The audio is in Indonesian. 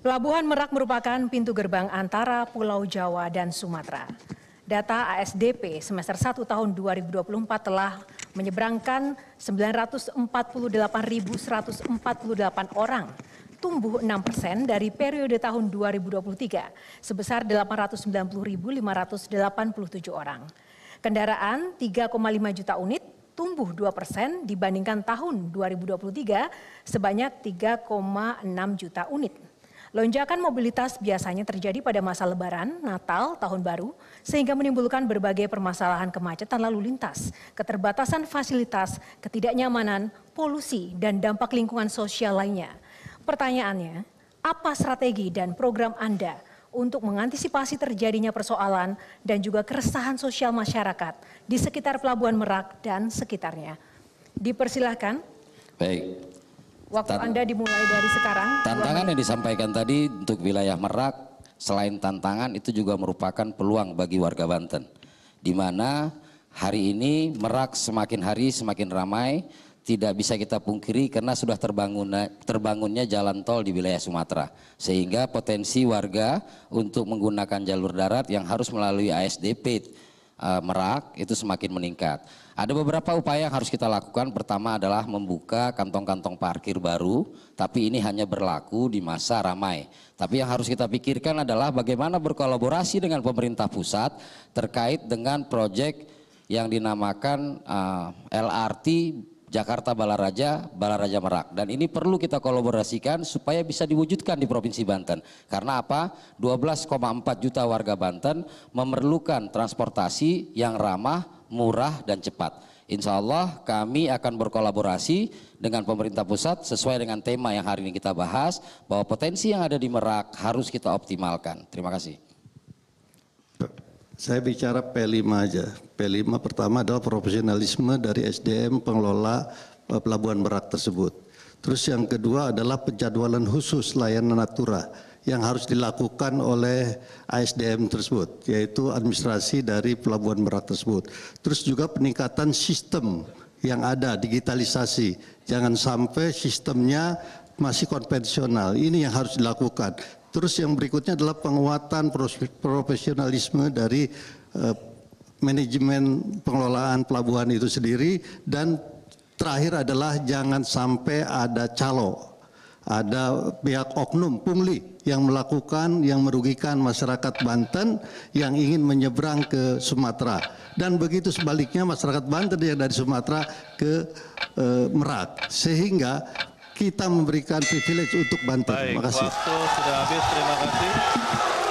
Pelabuhan Merak merupakan pintu gerbang antara Pulau Jawa dan Sumatera. Data ASDP semester 1 tahun 2024 telah menyeberangkan 948.148 orang, tumbuh 6 persen dari periode tahun 2023 sebesar 890.587 orang. Kendaraan 3,5 juta unit tumbuh 2 persen dibandingkan tahun 2023 sebanyak 3,6 juta unit. Lonjakan mobilitas biasanya terjadi pada masa lebaran, Natal, Tahun Baru, sehingga menimbulkan berbagai permasalahan kemacetan lalu lintas, keterbatasan fasilitas, ketidaknyamanan, polusi, dan dampak lingkungan sosial lainnya. Pertanyaannya, apa strategi dan program Anda untuk mengantisipasi terjadinya persoalan dan juga keresahan sosial masyarakat di sekitar Pelabuhan Merak dan sekitarnya. Dipersilahkan. Baik, Waktu Tan Anda dimulai dari sekarang. Tantangan yang disampaikan tadi untuk wilayah Merak, selain tantangan itu juga merupakan peluang bagi warga Banten. Di mana hari ini Merak semakin hari semakin ramai, tidak bisa kita pungkiri karena sudah terbangun, terbangunnya jalan tol di wilayah Sumatera. Sehingga potensi warga untuk menggunakan jalur darat yang harus melalui ASDP eh, Merak itu semakin meningkat. Ada beberapa upaya yang harus kita lakukan. Pertama adalah membuka kantong-kantong parkir baru, tapi ini hanya berlaku di masa ramai. Tapi yang harus kita pikirkan adalah bagaimana berkolaborasi dengan pemerintah pusat terkait dengan proyek yang dinamakan uh, eh, LRT Jakarta Balaraja, Balaraja Merak. Dan ini perlu kita kolaborasikan supaya bisa diwujudkan di Provinsi Banten. Karena apa? 12,4 juta warga Banten memerlukan transportasi yang ramah, murah, dan cepat. Insya Allah kami akan berkolaborasi dengan pemerintah pusat sesuai dengan tema yang hari ini kita bahas, bahwa potensi yang ada di Merak harus kita optimalkan. Terima kasih. Saya bicara P5 aja. P5 pertama adalah profesionalisme dari SDM pengelola eh, pelabuhan Merak tersebut. Terus yang kedua adalah penjadwalan khusus layanan natura yang harus dilakukan oleh ASDM tersebut, yaitu administrasi dari pelabuhan merak tersebut. Terus juga peningkatan sistem yang ada, digitalisasi. Jangan sampai sistemnya masih konvensional. Ini yang harus dilakukan. Terus yang berikutnya adalah penguatan profesionalisme dari eh, manajemen pengelolaan pelabuhan itu sendiri dan terakhir adalah jangan sampai ada calo ada pihak oknum pungli yang melakukan yang merugikan masyarakat Banten yang ingin menyeberang ke Sumatera dan begitu sebaliknya masyarakat Banten yang dari Sumatera ke e, Merak sehingga kita memberikan privilege untuk Banten. Baik, Terima kasih. Waktu sudah habis. Terima kasih.